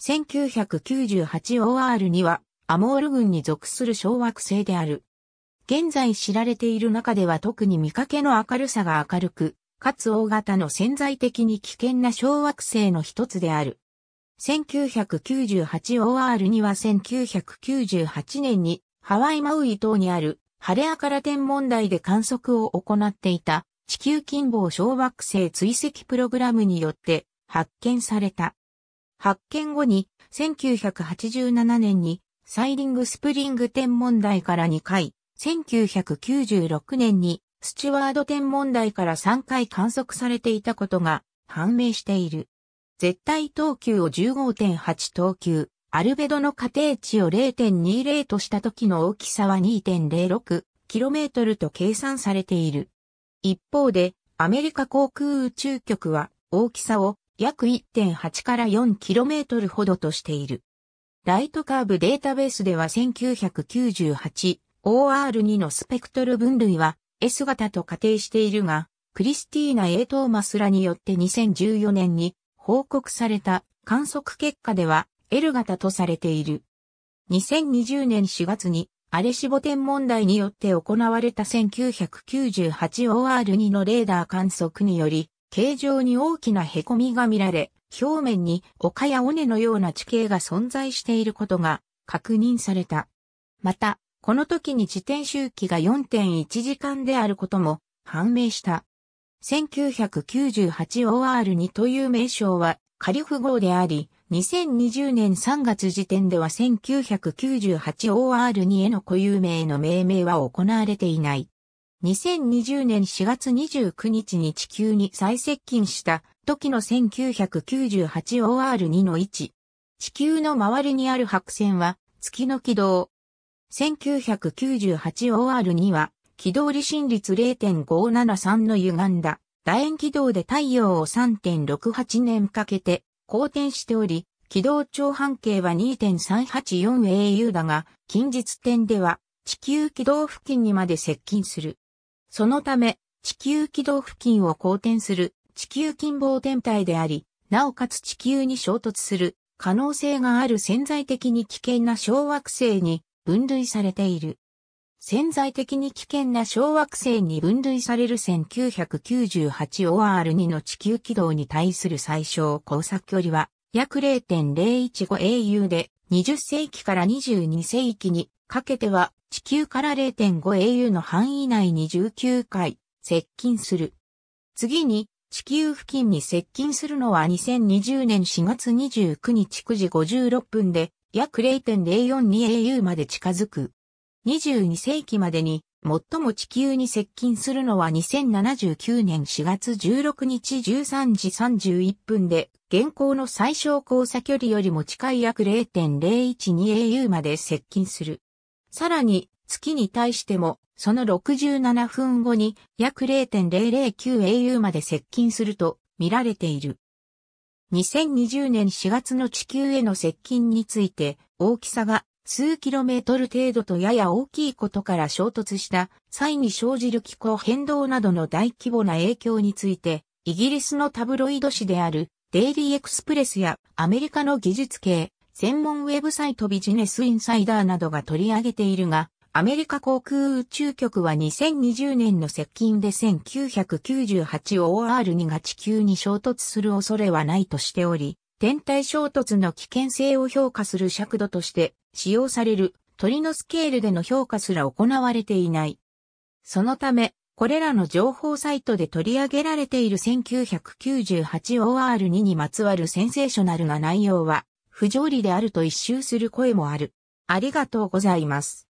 1998OR にはアモール群に属する小惑星である。現在知られている中では特に見かけの明るさが明るく、かつ大型の潜在的に危険な小惑星の一つである。1998OR には1998年にハワイマウイ島にあるハレアカラ天文台で観測を行っていた地球近傍小惑星追跡プログラムによって発見された。発見後に1987年にサイリングスプリング天文台から2回、1996年にスチュワード天文台から3回観測されていたことが判明している。絶対等級を15.8等級、アルベドの過程値を0.20とした時の大きさは 2.06km と計算されている。一方で、アメリカ航空宇宙局は大きさを約1.8から 4km ほどとしている。ライトカーブデータベースでは 1998OR2 のスペクトル分類は S 型と仮定しているが、クリスティーナ・エトーマスらによって2014年に報告された観測結果では L 型とされている。2020年4月にアレシボ天問題によって行われた 1998OR2 のレーダー観測により、形状に大きな凹みが見られ、表面に丘や尾根のような地形が存在していることが確認された。また、この時に自転周期が4.1時間であることも判明した。1998OR2 という名称はリフ号であり、2020年3月時点では 1998OR2 への固有名の命名は行われていない。2020年4月29日に地球に最接近した時の 1998OR2 の置。地球の周りにある白線は月の軌道。1998OR2 は軌道離心率0.573の歪んだ楕円軌道で太陽を3.68年かけて公転しており、軌道長半径は 2.384au だが、近日点では地球軌道付近にまで接近する。そのため、地球軌道付近を公転する地球近傍天体であり、なおかつ地球に衝突する可能性がある潜在的に危険な小惑星に分類されている。潜在的に危険な小惑星に分類される 1998OR2 の地球軌道に対する最小交差距離は約 0.015au で20世紀から22世紀にかけては地球から 0.5au の範囲内に19回接近する。次に地球付近に接近するのは2020年4月29日9時56分で約 0.042au まで近づく。22世紀までに最も地球に接近するのは2079年4月16日13時31分で、現行の最小交差距離よりも近い約 0.012au まで接近する。さらに、月に対しても、その67分後に約 0.009au まで接近すると見られている。2020年4月の地球への接近について、大きさが数キロメートル程度とやや大きいことから衝突した際に生じる気候変動などの大規模な影響について、イギリスのタブロイド紙であるデイリーエクスプレスやアメリカの技術系、専門ウェブサイトビジネスインサイダーなどが取り上げているが、アメリカ航空宇宙局は2020年の接近で 1998OR2 が地球に衝突する恐れはないとしており、天体衝突の危険性を評価する尺度として使用される鳥のスケールでの評価すら行われていない。そのため、これらの情報サイトで取り上げられている 1998OR2 にまつわるセンセーショナルな内容は不条理であると一周する声もある。ありがとうございます。